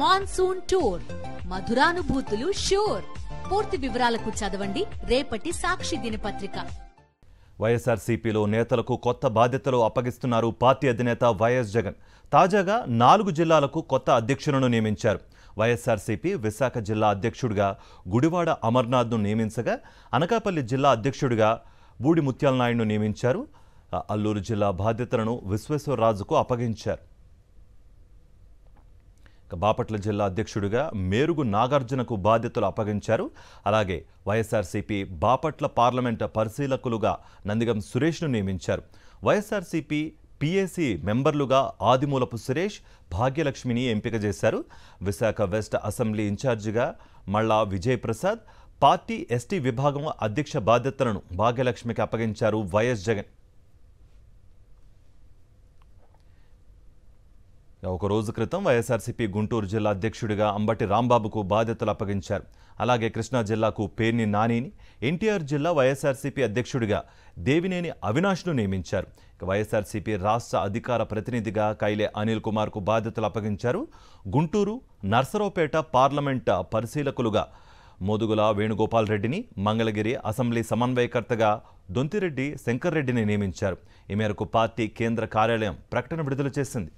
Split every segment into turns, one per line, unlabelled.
monsoon tour మధురానుభూతులు sure పూర్తి వివరాలకు చదవండి రేపటి సాక్షి దినపత్రిక వైఎస్ఆర్సీపీలో నేతలకు కొత్త బాధ్యతలు అప్పగిస్తున్నారు పార్టీ అధినేత వైఎస్ జగన్ తాజాగా నాలుగు జిల్లాలకు కొత్త అధ్యక్షులను నియమించారు వైఎస్ఆర్సీపీ విశాఖ జిల్లా అధ్యక్షుడిగా గుడివాడ అమర్నాథ్ను నియమించగా అనకాపల్లి జిల్లా అధ్యక్షుడిగా బూడి ముత్యాలనాయుడును నియమించారు అల్లూరు జిల్లా బాధ్యతలను విశ్వేశ్వరరాజుకు అప్పగించారు బాపట్ల జిల్లా అధ్యక్షుడిగా మేరుగు నాగార్జునకు బాధ్యతలు అప్పగించారు అలాగే వైఎస్ఆర్సీపీ బాపట్ల పార్లమెంట్ పరిశీలకులుగా నందిగం సురేష్ను నియమించారు వైఎస్ఆర్సీపీ పిఏసీ మెంబర్లుగా ఆదిమూలపు సురేష్ భాగ్యలక్ష్మిని ఎంపిక చేశారు విశాఖ వెస్ట్ అసెంబ్లీ ఇన్ఛార్జిగా మళ్ళా విజయ్ ప్రసాద్ పార్టీ ఎస్టీ విభాగం అధ్యక్ష బాధ్యతలను భాగ్యలక్ష్మికి అప్పగించారు వైఎస్ జగన్ ఒక రోజు క్రితం వైఎస్ఆర్సీపీ గుంటూరు జిల్లా అధ్యక్షుడిగా అంబటి రాంబాబుకు బాధ్యతలు అప్పగించారు అలాగే కృష్ణా జిల్లాకు పేర్ని నానిని ఎన్టీఆర్ జిల్లా వైఎస్ఆర్సీపీ అధ్యక్షుడిగా దేవినేని అవినాష్ను నియమించారు వైఎస్ఆర్సీపీ రాష్ట్ర అధికార ప్రతినిధిగా కైలే అనిల్ కుమార్కు బాధ్యతలు అప్పగించారు గుంటూరు నర్సరావుపేట పార్లమెంట్ పరిశీలకులుగా మోదుగుల వేణుగోపాల్ రెడ్డిని మంగళగిరి అసెంబ్లీ సమన్వయకర్తగా దొంతిరెడ్డి శంకర్రెడ్డిని నియమించారు ఈ మేరకు పార్టీ కేంద్ర కార్యాలయం ప్రకటన విడుదల చేసింది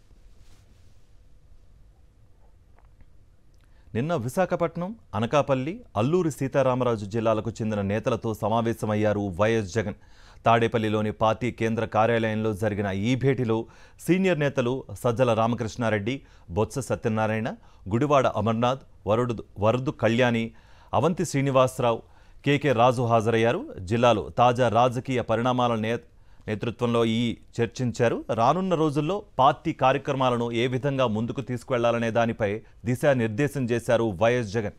నిన్న విశాఖపట్నం అనకాపల్లి అల్లూరి సీతారామరాజు జిల్లాలకు చెందిన నేతలతో సమావేశమయ్యారు వైఎస్ జగన్ తాడేపల్లిలోని పార్టీ కేంద్ర కార్యాలయంలో జరిగిన ఈ భేటీలో సీనియర్ నేతలు సజ్జల రామకృష్ణారెడ్డి బొత్స సత్యనారాయణ గుడివాడ అమర్నాథ్ వరుడు వరుదు కళ్యాణి అవంతి శ్రీనివాసరావు కేకే రాజు హాజరయ్యారు జిల్లాలో తాజా రాజకీయ పరిణామాల నేతృత్వంలో ఈ చర్చించారు రానున్న రోజుల్లో పార్టీ కార్యక్రమాలను ఏ విధంగా ముందుకు తీసుకువెళ్లాలనే దానిపై దిశానిర్దేశం చేశారు వైఎస్ జగన్